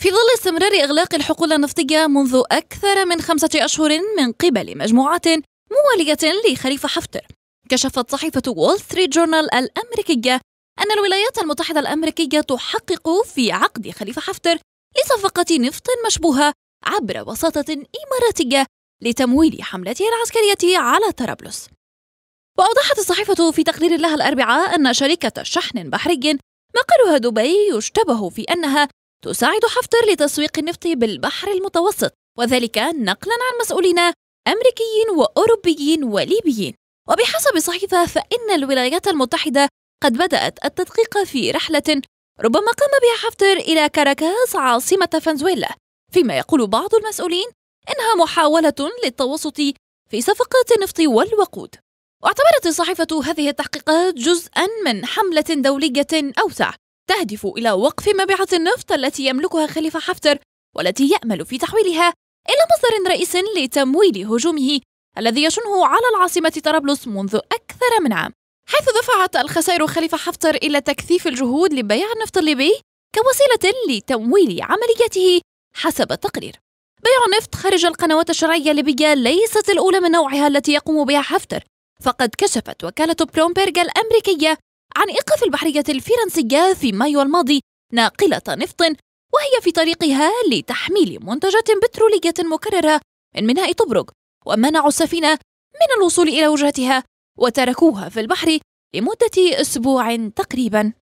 في ظل استمرار إغلاق الحقول النفطية منذ أكثر من خمسة أشهر من قبل مجموعات موالية لخليفة حفتر كشفت صحيفة وول ستريت جورنال الأمريكية أن الولايات المتحدة الأمريكية تحقق في عقد خليفة حفتر لصفقة نفط مشبوهة عبر وساطة إماراتية لتمويل حملته العسكرية على طرابلس وأوضحت الصحيفة في تقرير لها الأربعاء أن شركة شحن بحري مقرها دبي يشتبه في أنها تساعد حفتر لتسويق النفط بالبحر المتوسط وذلك نقلا عن مسؤولين أمريكيين وأوروبيين وليبيين وبحسب صحيفة فإن الولايات المتحدة قد بدأت التدقيق في رحلة ربما قام بها حفتر إلى كاراكاس عاصمة فنزويلا فيما يقول بعض المسؤولين إنها محاولة للتوسط في صفقات النفط والوقود واعتبرت الصحيفة هذه التحقيقات جزءا من حملة دولية أوسع تهدف إلى وقف مبيعات النفط التي يملكها خليفة حفتر والتي يأمل في تحويلها إلى مصدر رئيس لتمويل هجومه الذي يشنه على العاصمة طرابلس منذ أكثر من عام حيث دفعت الخسائر خليفة حفتر إلى تكثيف الجهود لبيع النفط الليبي كوسيلة لتمويل عملياته حسب التقرير بيع النفط خارج القنوات الشرعية الليبية ليست الأولى من نوعها التي يقوم بها حفتر فقد كشفت وكالة بلومبرغ الأمريكية عن إيقاف البحرية الفرنسية في مايو الماضي ناقلة نفط وهي في طريقها لتحميل منتجات بترولية مكررة من ميناء طبرق ومنعوا السفينة من الوصول إلى وجهتها وتركوها في البحر لمدة أسبوع تقريباً